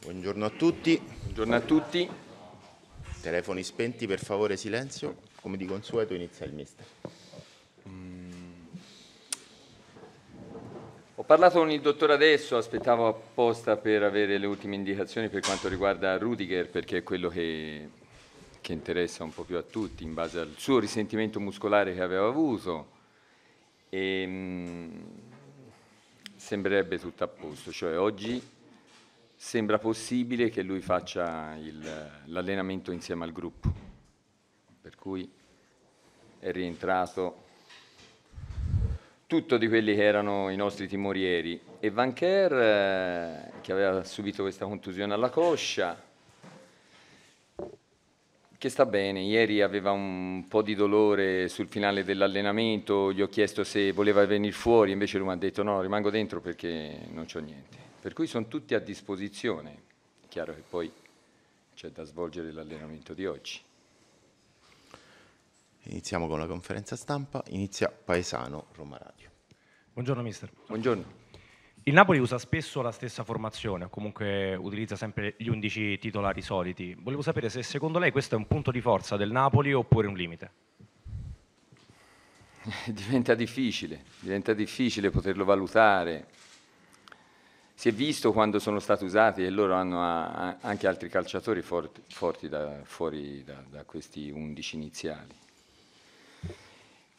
Buongiorno a tutti. Buongiorno a tutti. Telefoni spenti, per favore silenzio. Come di consueto inizia il mister. Ho parlato con il dottore adesso, aspettavo apposta per avere le ultime indicazioni per quanto riguarda Rudiger, perché è quello che, che interessa un po' più a tutti, in base al suo risentimento muscolare che aveva avuto. E, ehm, mh, sembrerebbe tutto a posto, cioè oggi sembra possibile che lui faccia l'allenamento insieme al gruppo, per cui è rientrato tutto di quelli che erano i nostri timorieri e Van Kerr eh, che aveva subito questa contusione alla coscia che sta bene, ieri aveva un po' di dolore sul finale dell'allenamento, gli ho chiesto se voleva venire fuori, invece lui mi ha detto no, rimango dentro perché non c'ho niente per cui sono tutti a disposizione. È chiaro che poi c'è da svolgere l'allenamento di oggi. Iniziamo con la conferenza stampa, inizia Paesano Roma Radio. Buongiorno mister. Buongiorno. Il Napoli usa spesso la stessa formazione, o comunque utilizza sempre gli 11 titolari soliti. Volevo sapere se secondo lei questo è un punto di forza del Napoli oppure un limite. Diventa difficile, diventa difficile poterlo valutare si è visto quando sono stati usati e loro hanno a, anche altri calciatori forti, forti da, fuori da, da, questi 11 iniziali.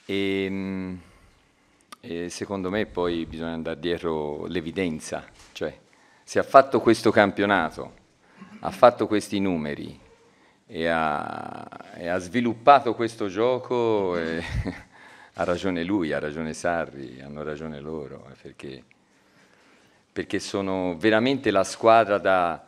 E, ehm, e secondo me poi bisogna andare dietro l'evidenza, cioè se ha fatto questo campionato, ha fatto questi numeri e ha, e ha sviluppato questo gioco, ha ragione lui, ha ragione Sarri, hanno ragione loro, eh, perché perché sono veramente la squadra da,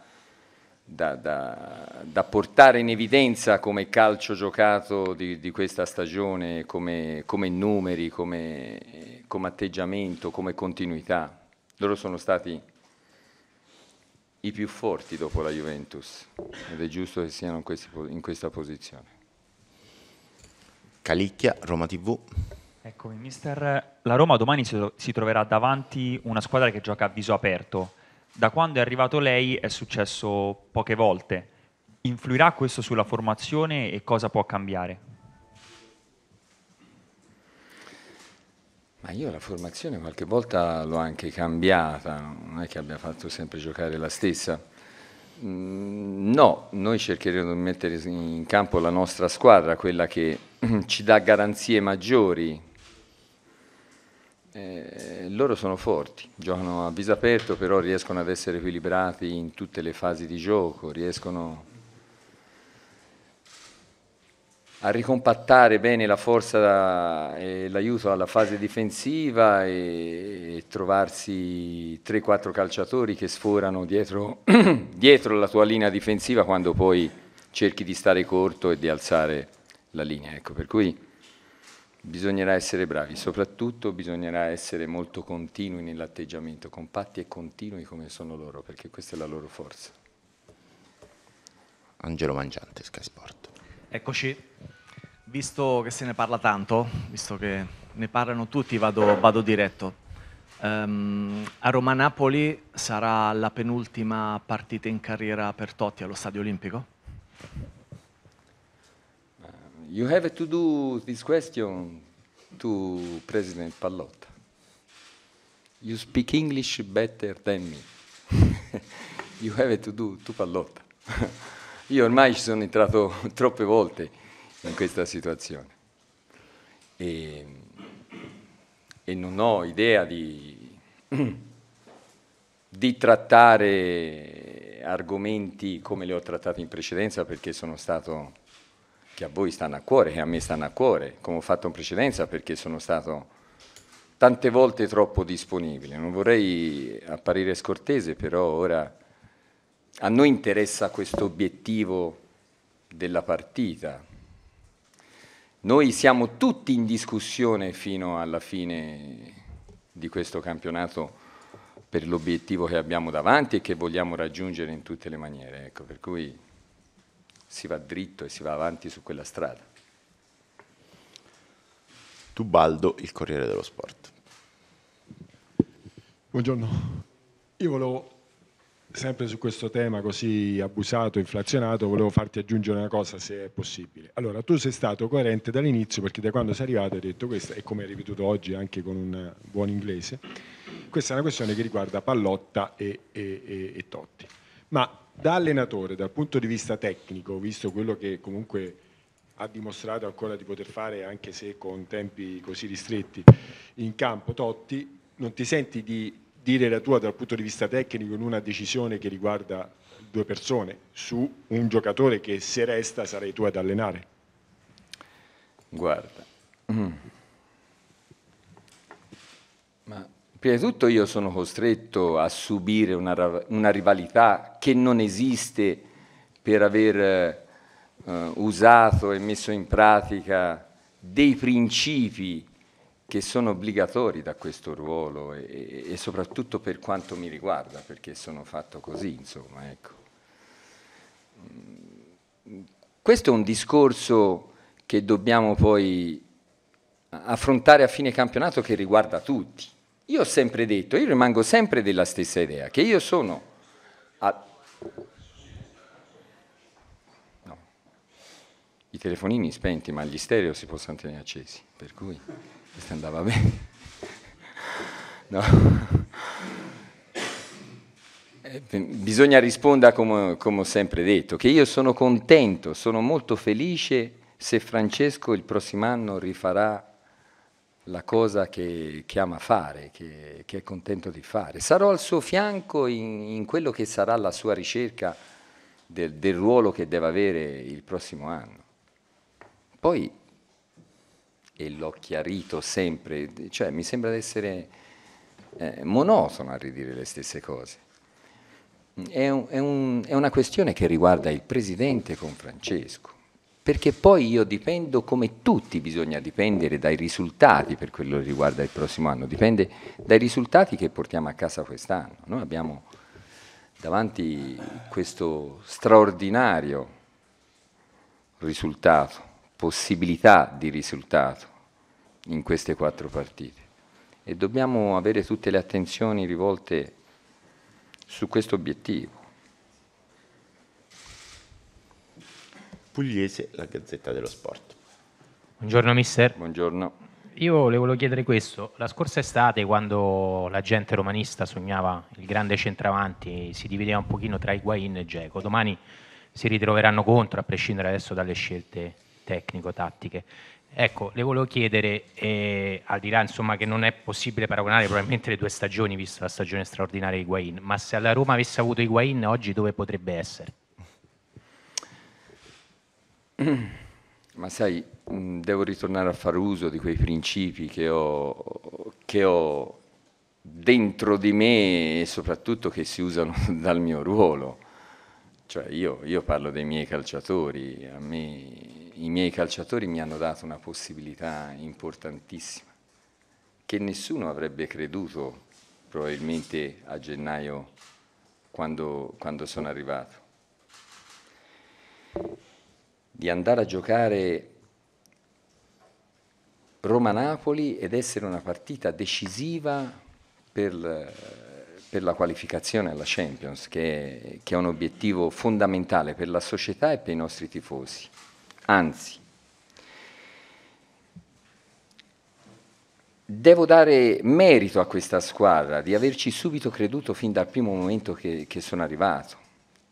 da, da, da portare in evidenza come calcio giocato di, di questa stagione, come, come numeri, come, come atteggiamento, come continuità. Loro sono stati i più forti dopo la Juventus ed è giusto che siano in, questa posizione. Calicchia, Roma TV. Ecco, mister, eh, la Roma domani si troverà davanti una squadra che gioca a viso aperto. Da quando è arrivato lei è successo poche volte. Influirà questo sulla formazione e cosa può cambiare? Ma io la formazione qualche volta l'ho anche cambiata, non è che abbia fatto sempre giocare la stessa. Mm, no, noi cercheremo di mettere in campo la nostra squadra, quella che ci dà garanzie maggiori eh, loro sono forti, giocano a viso aperto, però riescono ad essere equilibrati in tutte le fasi di gioco, riescono a ricompattare bene la forza e l'aiuto alla fase difensiva e, e trovarsi 3-4 calciatori che sforano dietro, dietro la tua linea difensiva quando poi cerchi di stare corto e di alzare la linea. Ecco, per cui Bisognerà essere bravi, soprattutto bisognerà essere molto continui nell'atteggiamento, compatti e continui come sono loro, perché questa è la loro forza. Angelo Mangiante, Sky Sport. Eccoci, visto che se ne parla tanto, visto che ne parlano tutti, vado, vado diretto. Um, a Roma-Napoli sarà la penultima partita in carriera per Totti allo Stadio Olimpico? you have to do this question to President Pallotta. You speak English better than me. you have to do to Pallotta. Io ormai ci sono entrato troppe volte in questa situazione e, e non ho idea di, di trattare argomenti come li ho trattati in precedenza perché sono stato che a voi stanno a cuore, che a me stanno a cuore, come ho fatto in precedenza perché sono stato tante volte troppo disponibile. Non vorrei apparire scortese, però ora a noi interessa questo obiettivo della partita. Noi siamo tutti in discussione fino alla fine di questo campionato per l'obiettivo che abbiamo davanti e che vogliamo raggiungere in tutte le maniere. Ecco, per cui si va dritto e si va avanti su quella strada. Tubaldo, il Corriere dello Sport. Buongiorno, io volevo sempre su questo tema così abusato, inflazionato, volevo farti aggiungere una cosa se è possibile. Allora, tu sei stato coerente dall'inizio perché da quando sei arrivato hai detto questo e come hai ripetuto oggi anche con un buon inglese, questa è una questione che riguarda Pallotta e, e, e, e Totti. Ma da allenatore, dal punto di vista tecnico, visto quello che comunque ha dimostrato ancora di poter fare, anche se con tempi così ristretti, in campo Totti, non ti senti di dire la tua dal punto di vista tecnico in una decisione che riguarda due persone su un giocatore che se resta sarei tu ad allenare? Guarda, mm, Prima di tutto io sono costretto a subire una, una rivalità che non esiste per aver eh, usato e messo in pratica dei principi che sono obbligatori da questo ruolo e, e soprattutto per quanto mi riguarda, perché sono fatto così, insomma. Ecco. Questo è un discorso che dobbiamo poi affrontare a fine campionato che riguarda tutti io ho sempre detto, io rimango sempre della stessa idea, che io sono... A... No. I telefonini spenti, ma gli stereo si possono tenere accesi, per cui questo andava bene. No. Eh, bisogna rispondere come, come ho sempre detto, che io sono contento, sono molto felice se Francesco il prossimo anno rifarà la cosa che, che ama fare, che, che, è contento di fare. Sarò al suo fianco in, in quello che sarà la sua ricerca del, del ruolo che deve avere il prossimo anno. Poi, e l'ho chiarito sempre, cioè mi sembra di essere eh, monotono a ridire le stesse cose. È, un, è, un, è una questione che riguarda il presidente con Francesco perché poi io dipendo come tutti bisogna dipendere dai risultati per quello che riguarda il prossimo anno, dipende dai risultati che portiamo a casa quest'anno. Noi abbiamo davanti questo straordinario risultato, possibilità di risultato in queste quattro partite e dobbiamo avere tutte le attenzioni rivolte su questo obiettivo. Pugliese, la Gazzetta dello Sport. Buongiorno mister. Buongiorno. Io le volevo chiedere questo, la scorsa estate quando la gente romanista sognava il grande centravanti si divideva un pochino tra Higuain e Geco, domani si ritroveranno contro a prescindere adesso dalle scelte tecnico-tattiche. Ecco, le volevo chiedere, eh, al di là insomma, che non è possibile paragonare probabilmente le due stagioni, visto la stagione straordinaria di Higuain, ma se alla Roma avesse avuto Higuain oggi dove potrebbe essere? Ma sai, mm, devo ritornare a fare uso di quei principi che ho, che ho dentro di me e soprattutto che si usano dal mio ruolo. Cioè io, io parlo dei miei calciatori, a me, i miei calciatori mi hanno dato una possibilità importantissima che nessuno avrebbe creduto probabilmente a gennaio quando, quando sono arrivato di andare a giocare Roma-Napoli ed essere una partita decisiva per, per la qualificazione alla Champions, che, che è un obiettivo fondamentale per la società e per i nostri tifosi. Anzi, devo dare merito a questa squadra di averci subito creduto fin dal primo momento che, che sono arrivato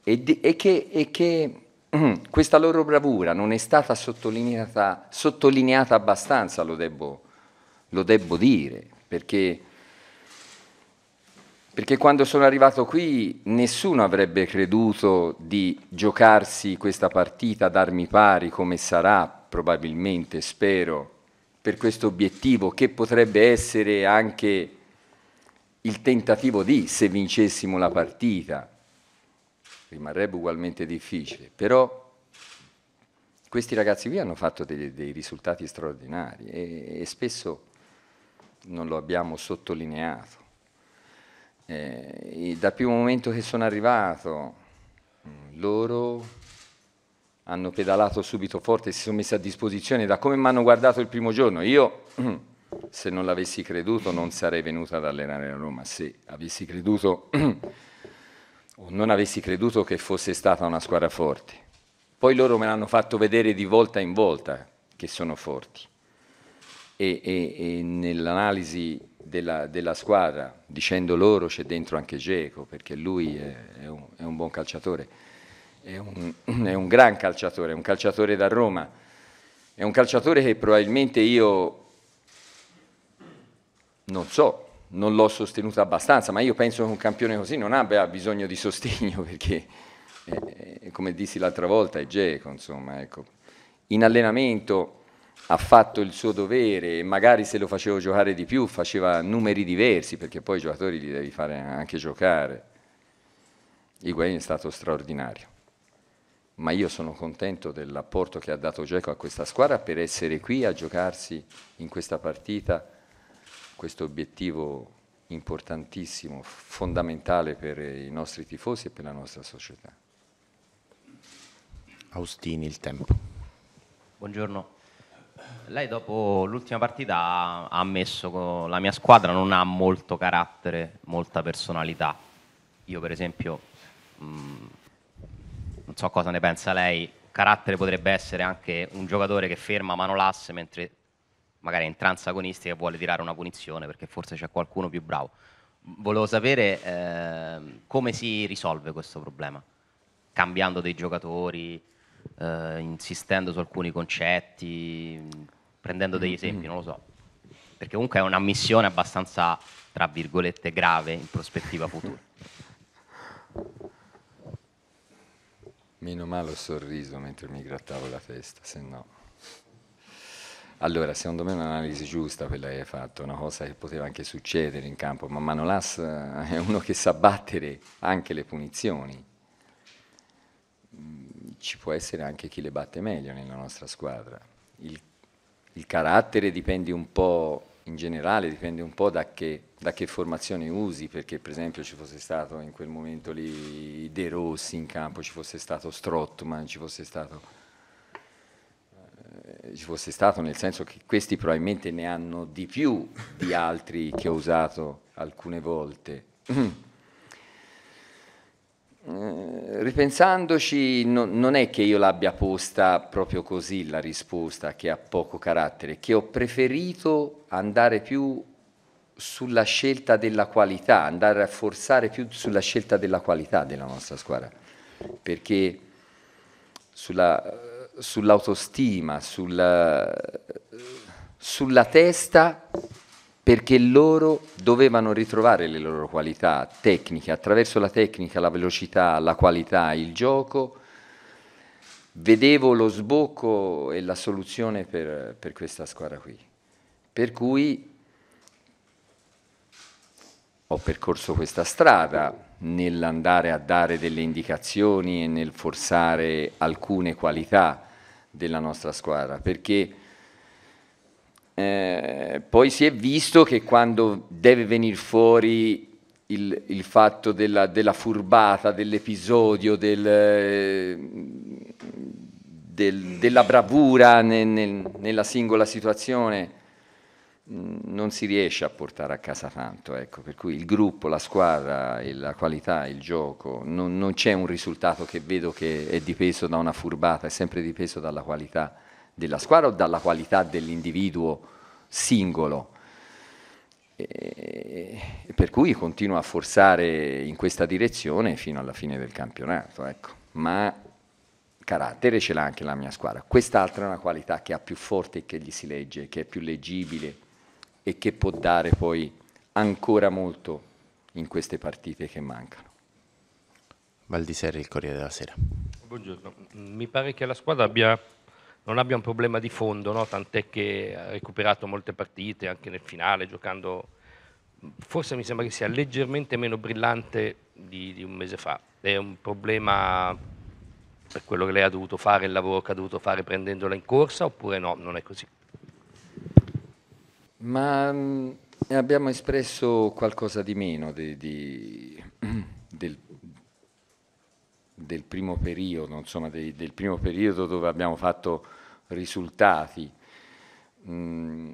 e, di, e, che, e, che, Mm-hmm. questa loro bravura non è stata sottolineata, sottolineata abbastanza, lo debbo, lo debbo dire, perché, perché quando sono arrivato qui nessuno avrebbe creduto di giocarsi questa partita ad armi pari come sarà, probabilmente, spero, per questo obiettivo che potrebbe essere anche il tentativo di se vincessimo la partita rimarrebbe ugualmente difficile, però questi ragazzi qui hanno fatto dei, dei risultati straordinari e, e, spesso non lo abbiamo sottolineato. Eh, dal primo momento che sono arrivato, mm, loro hanno pedalato subito forte, si sono messi a disposizione da come mi hanno guardato il primo giorno. Io, se non l'avessi creduto, non sarei venuto ad allenare a Roma, se avessi creduto non avessi creduto che fosse stata una squadra forte. Poi loro me l'hanno fatto vedere di volta in volta che sono forti. E, e, e nell'analisi della, della, squadra, dicendo loro c'è dentro anche Geco, perché lui è, è, un, è un buon calciatore, è un, è un gran calciatore, è un calciatore da Roma, è un calciatore che probabilmente io non so non l'ho sostenuto abbastanza, ma io penso che un campione così non abbia bisogno di sostegno perché, eh, eh, come dissi l'altra volta, è geco, insomma, ecco. in allenamento ha fatto il suo dovere e magari se lo facevo giocare di più faceva numeri diversi perché poi i giocatori li devi fare anche giocare. Higuain è stato straordinario, ma io sono contento dell'apporto che ha dato Geco a questa squadra per essere qui a giocarsi in questa partita questo obiettivo importantissimo, fondamentale per i nostri tifosi e per la nostra società. Austini il tempo. Buongiorno. Lei dopo l'ultima partita ha ammesso che la mia squadra non ha molto carattere, molta personalità. Io per esempio, mh, mm, non so cosa ne pensa lei, carattere potrebbe essere anche un giocatore che ferma mano l'asse mentre magari è in trance agonistica e vuole tirare una punizione perché forse c'è qualcuno più bravo. Volevo sapere eh, come si risolve questo problema, cambiando dei giocatori, eh, insistendo su alcuni concetti, prendendo degli esempi, mm-hmm. non lo so. Perché comunque è una missione abbastanza, tra virgolette, grave in prospettiva futura. Meno male ho sorriso mentre mi grattavo la testa, se no... Allora, secondo me è un'analisi giusta quella che hai fatto, una cosa che poteva anche succedere in campo, ma Manolas eh, è uno che sa battere anche le punizioni. Mm, ci può essere anche chi le batte meglio nella nostra squadra. Il, il carattere dipende un po', in generale, dipende un po' da che, da che formazione usi, perché per esempio ci fosse stato in quel momento lì De Rossi in campo, ci fosse stato Strottman, ci fosse stato ci fosse stato, nel senso che questi probabilmente ne hanno di più di altri che ho usato alcune volte. Eh, ripensandoci, no, non è che io l'abbia posta proprio così la risposta che ha poco carattere, che ho preferito andare più sulla scelta della qualità, andare a forzare più sulla scelta della qualità della nostra squadra, perché sulla sull'autostima, sulla, sulla testa perché loro dovevano ritrovare le loro qualità tecniche attraverso la tecnica, la velocità, la qualità, il gioco. Vedevo lo sbocco e la soluzione per, per questa squadra qui. Per cui ho percorso questa strada nell'andare a dare delle indicazioni e nel forzare alcune qualità della nostra squadra, perché eh, poi si è visto che quando deve venire fuori il, il fatto della, della furbata, dell'episodio, del, del, della bravura nel, nel, nella singola situazione, non si riesce a portare a casa tanto, ecco, per cui il gruppo, la squadra, la qualità, il gioco, non, non c'è un risultato che vedo che è dipeso da una furbata, è sempre dipeso dalla qualità della squadra o dalla qualità dell'individuo singolo. E, per cui continuo a forzare in questa direzione fino alla fine del campionato, ecco. ma carattere ce l'ha anche la mia squadra. Quest'altra è una qualità che ha più forte e che gli si legge, che è più leggibile e che può dare poi ancora molto in queste partite che mancano. Valdiseri, il Corriere della Sera. Buongiorno, mi pare che la squadra abbia, non abbia un problema di fondo, no? tant'è che ha recuperato molte partite anche nel finale, giocando forse mi sembra che sia leggermente meno brillante di, di un mese fa. È un problema per quello che lei ha dovuto fare, il lavoro che ha dovuto fare prendendola in corsa oppure no, non è così? Ma mh, mm, abbiamo espresso qualcosa di meno di, di, del, del, primo periodo, insomma, de, del primo periodo dove abbiamo fatto risultati. Mh, mm,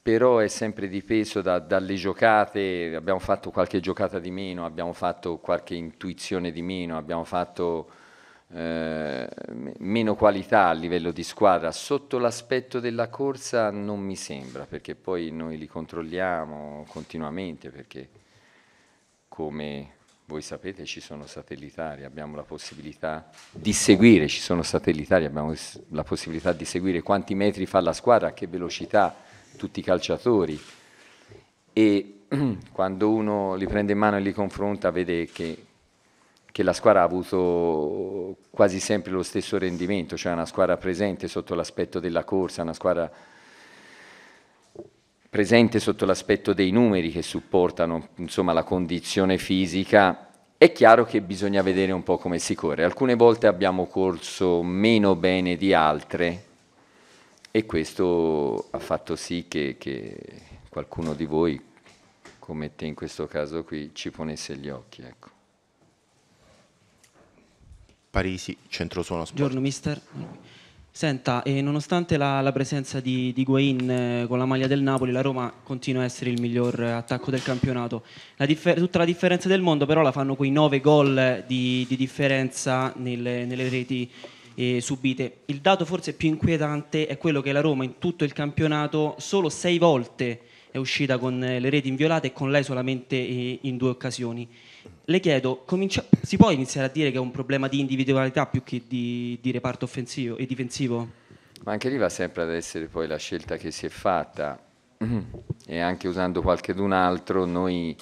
però è sempre dipeso da, dalle giocate, abbiamo fatto qualche giocata di meno, abbiamo fatto qualche intuizione di meno, abbiamo fatto eh, meno qualità a livello di squadra sotto l'aspetto della corsa non mi sembra perché poi noi li controlliamo continuamente perché come voi sapete ci sono satellitari, abbiamo la possibilità di seguire, ci sono satellitari, abbiamo la possibilità di seguire quanti metri fa la squadra, a che velocità tutti i calciatori e quando uno li prende in mano e li confronta vede che che la squadra ha avuto quasi sempre lo stesso rendimento, cioè una squadra presente sotto l'aspetto della corsa, una squadra presente sotto l'aspetto dei numeri che supportano insomma, la condizione fisica, è chiaro che bisogna vedere un po' come si corre. Alcune volte abbiamo corso meno bene di altre e questo ha fatto sì che, che qualcuno di voi, come te in questo caso qui, ci ponesse gli occhi. Ecco. Parisi, Centrosuono Sport. Buongiorno mister. Senta, eh, nonostante la, la, presenza di, di Guain eh, con la maglia del Napoli, la Roma continua a essere il miglior attacco del campionato. La tutta la differenza del mondo però la fanno quei nove gol di, di differenza nelle, nelle reti eh, subite. Il dato forse più inquietante è quello che la Roma in tutto il campionato solo sei volte è uscita con eh, le reti inviolate e con lei solamente eh, in due occasioni. Le chiedo, si può iniziare a dire che è un problema di individualità più che di, di reparto offensivo e difensivo? Ma anche lì va sempre ad essere poi la scelta che si è fatta e anche usando qualche d'un altro noi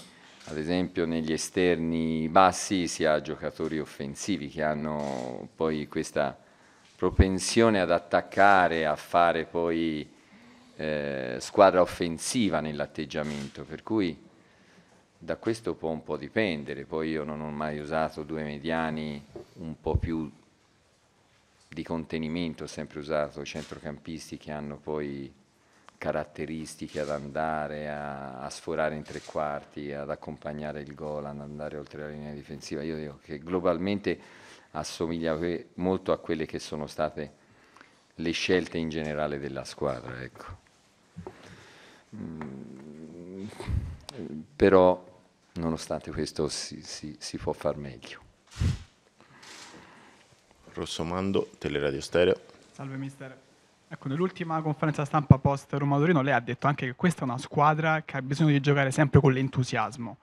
ad esempio negli esterni bassi si ha giocatori offensivi che hanno poi questa propensione ad attaccare, a fare poi eh, squadra offensiva nell'atteggiamento, per cui da questo può un po' dipendere. Poi io non ho mai usato due mediani un po' più di contenimento, ho sempre usato centrocampisti che hanno poi caratteristiche ad andare a, a, sforare in tre quarti, ad accompagnare il gol, ad andare oltre la linea difensiva. Io dico che globalmente assomiglia molto a quelle che sono state le scelte in generale della squadra. Ecco. Mm, però nonostante questo si, si, si, può far meglio. Rossomando, Teleradio Stereo. Salve mister. Ecco, nell'ultima conferenza stampa post Roma Torino lei ha detto anche che questa è una squadra che ha bisogno di giocare sempre con l'entusiasmo.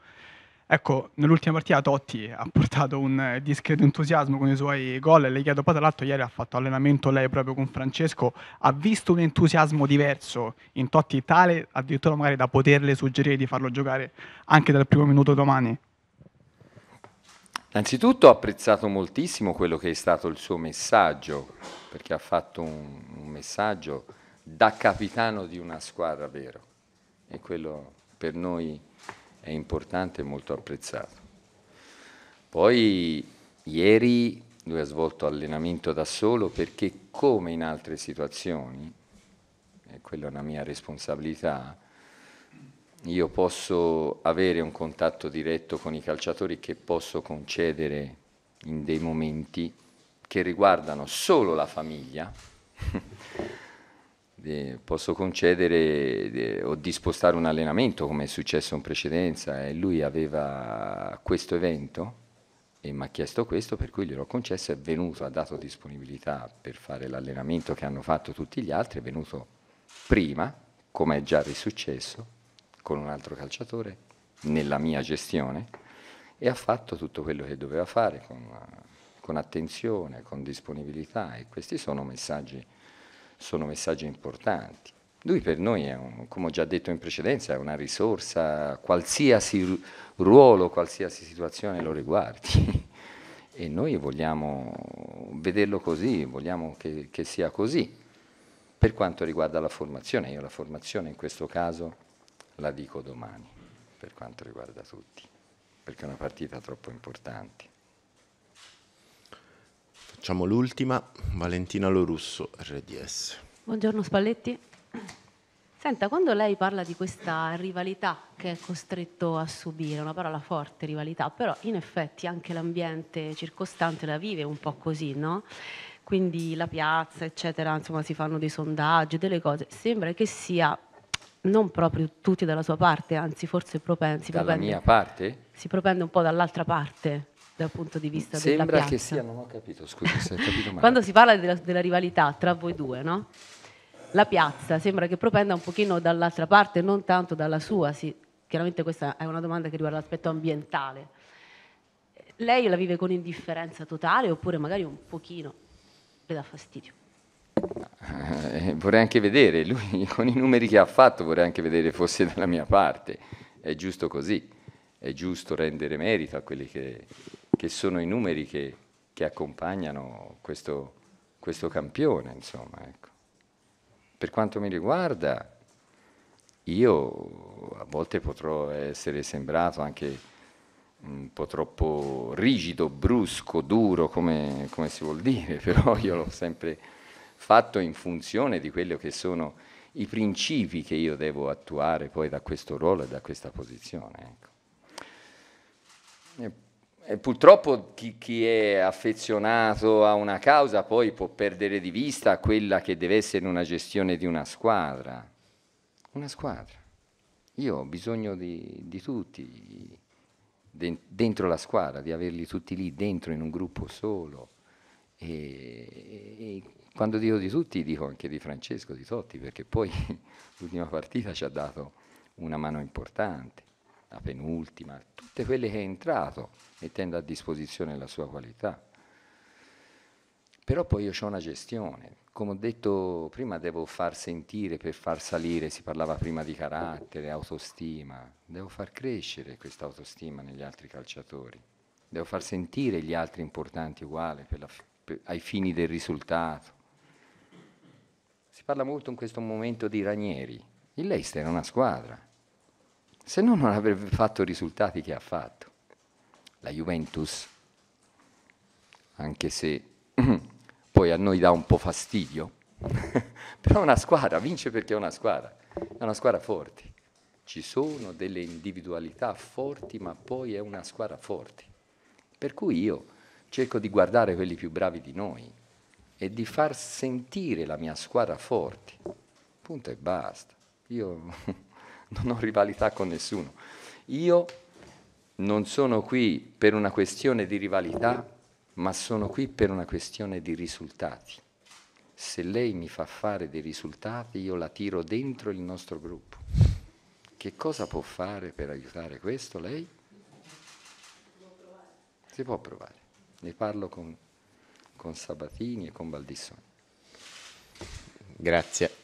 Ecco, nell'ultima partita Totti ha portato un discreto entusiasmo con i suoi gol e le chiedo poi tra l'altro ieri ha fatto allenamento lei proprio con Francesco, ha visto un entusiasmo diverso in Totti tale addirittura magari da poterle suggerire di farlo giocare anche dal primo minuto domani? Innanzitutto ho apprezzato moltissimo quello che è stato il suo messaggio, perché ha fatto un, un messaggio da capitano di una squadra, vero? E quello per noi è importante e molto apprezzato. Poi ieri lui ha svolto allenamento da solo perché come in altre situazioni, e quella è una mia responsabilità, io posso avere un contatto diretto con i calciatori che posso concedere in dei momenti che riguardano solo la famiglia Eh, posso concedere eh, o dispostare un allenamento come è successo in precedenza e lui aveva questo evento e mi ha chiesto questo per cui gliel'ho concesso è venuto, ha dato disponibilità per fare l'allenamento che hanno fatto tutti gli altri, è venuto prima come è già risuccesso con un altro calciatore nella mia gestione e ha fatto tutto quello che doveva fare con, con attenzione, con disponibilità e questi sono messaggi sono messaggi importanti. Lui per noi, è un, come ho già detto in precedenza, è una risorsa, qualsiasi ruolo, qualsiasi situazione lo riguardi. E noi vogliamo vederlo così, vogliamo che, che sia così. Per quanto riguarda la formazione, io la formazione in questo caso la dico domani, per quanto riguarda tutti, perché è una partita troppo importante. Facciamo l'ultima, Valentina Lorusso, RDS. Buongiorno Spalletti. Senta, quando lei parla di questa rivalità che è costretto a subire, una parola forte, rivalità, però in effetti anche l'ambiente circostante la vive un po' così, no? Quindi la piazza, eccetera, insomma si fanno dei sondaggi, delle cose, sembra che sia non proprio tutti dalla sua parte, anzi forse propensi. Dalla propende, mia parte? Si propende un po' dall'altra parte dal punto di vista Sembra della piazza. Sembra che sia, non ho capito, scusa se ho capito male. Quando si parla della, della rivalità tra voi due, no? la piazza sembra che propenda un pochino dall'altra parte, non tanto dalla sua. Sì. Chiaramente questa è una domanda che riguarda l'aspetto ambientale. Lei la vive con indifferenza totale oppure magari un pochino le dà fastidio? Eh, eh vorrei anche vedere, lui con i numeri che ha fatto vorrei anche vedere fosse dalla mia parte. È giusto così, è giusto rendere merito a quelli che che sono i numeri che, che accompagnano questo, questo campione, insomma, ecco. Per quanto mi riguarda, io a volte potrò essere sembrato anche mm, un po' troppo rigido, brusco, duro, come, come, si vuol dire, però io l'ho sempre fatto in funzione di quello che sono i principi che io devo attuare poi da questo ruolo e da questa posizione. Ecco. E eh, purtroppo chi, chi, è affezionato a una causa poi può perdere di vista quella che deve essere una gestione di una squadra. Una squadra. Io ho bisogno di, di tutti dentro la squadra, di averli tutti lì dentro in un gruppo solo. E, e quando dico di tutti dico anche di Francesco, di Totti, perché poi l'ultima partita ci ha dato una mano importante la penultima, tutte quelle che è entrato mettendo a disposizione la sua qualità. Però poi io ho una gestione, come ho detto prima devo far sentire per far salire, si parlava prima di carattere, autostima, devo far crescere questa autostima negli altri calciatori, devo far sentire gli altri importanti uguali per la, per, ai fini del risultato. Si parla molto in questo momento di Ranieri, il Leicester è una squadra, se no non avrebbe fatto i risultati che ha fatto. La Juventus, anche se poi a noi dà un po' fastidio, però è una squadra, vince perché è una squadra, è una squadra forte. Ci sono delle individualità forti, ma poi è una squadra forte. Per cui io cerco di guardare quelli più bravi di noi e di far sentire la mia squadra forte. Punto e basta. Io non ho rivalità con nessuno. Io non sono qui per una questione di rivalità, ma sono qui per una questione di risultati. Se lei mi fa fare dei risultati, io la tiro dentro il nostro gruppo. Che cosa può fare per aiutare questo lei? Si può provare. Ne parlo con, con Sabatini e con Baldissoni. Grazie.